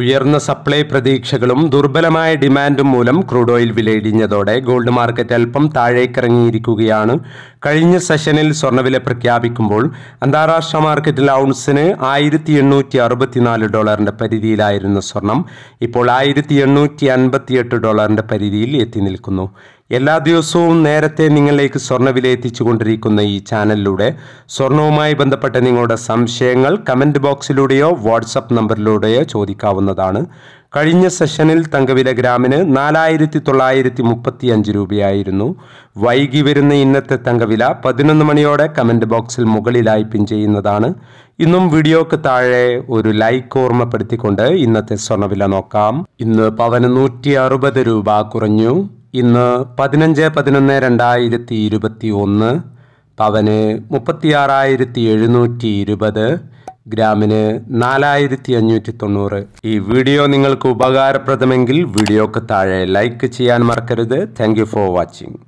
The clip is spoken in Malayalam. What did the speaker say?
ഉയർന്ന സപ്ലൈ പ്രതീക്ഷകളും ദുർബലമായ ഡിമാൻഡും മൂലം ക്രൂഡ് ഓയിൽ വിലയിടിഞ്ഞതോടെ ഗോൾഡ് മാർക്കറ്റ് അല്പം താഴേക്കിറങ്ങിയിരിക്കുകയാണ് കഴിഞ്ഞ സെഷനിൽ സ്വർണ്ണവില പ്രഖ്യാപിക്കുമ്പോൾ അന്താരാഷ്ട്ര മാർക്കറ്റിൽ ഔൺസിന് ആയിരത്തി എണ്ണൂറ്റി അറുപത്തിനാല് പരിധിയിലായിരുന്ന സ്വർണം ഇപ്പോൾ ആയിരത്തി എണ്ണൂറ്റി അൻപത്തിയെട്ട് പരിധിയിൽ എത്തി നിൽക്കുന്നു എല്ലാ ദിവസവും നേരത്തെ നിങ്ങളിലേക്ക് വില എത്തിച്ചുകൊണ്ടിരിക്കുന്ന ഈ ചാനലിലൂടെ സ്വർണവുമായി ബന്ധപ്പെട്ട നിങ്ങളുടെ സംശയങ്ങൾ കമൻറ്റ് ബോക്സിലൂടെയോ വാട്സപ്പ് നമ്പറിലൂടെയോ ചോദിക്കാവുന്നതാണ് കഴിഞ്ഞ സെഷനിൽ തങ്കവില ഗ്രാമിന് നാലായിരത്തി തൊള്ളായിരത്തി മുപ്പത്തി അഞ്ച് രൂപയായിരുന്നു വൈകി വരുന്ന ഇന്നത്തെ തങ്കവില പതിനൊന്ന് മണിയോടെ കമൻറ്റ് ബോക്സിൽ മുകളിലായി പിൻ ചെയ്യുന്നതാണ് ഇന്നും വീഡിയോക്ക് താഴെ ഒരു ലൈക്ക് ഓർമ്മപ്പെടുത്തിക്കൊണ്ട് ഇന്നത്തെ സ്വർണ്ണവില നോക്കാം ഇന്ന് പവന് നൂറ്റി അറുപത് രൂപ കുറഞ്ഞു ഇന്ന് പതിനഞ്ച് പതിനൊന്ന് രണ്ടായിരത്തി ഇരുപത്തി ഒന്ന് പവന് മുപ്പത്തിയാറായിരത്തി എഴുന്നൂറ്റി ഇരുപത് ഗ്രാമിന് നാലായിരത്തി അഞ്ഞൂറ്റി തൊണ്ണൂറ് ഈ വീഡിയോ നിങ്ങൾക്ക് ഉപകാരപ്രദമെങ്കിൽ വീഡിയോക്ക് താഴെ ലൈക്ക് ചെയ്യാൻ മറക്കരുത് താങ്ക് ഫോർ വാച്ചിങ്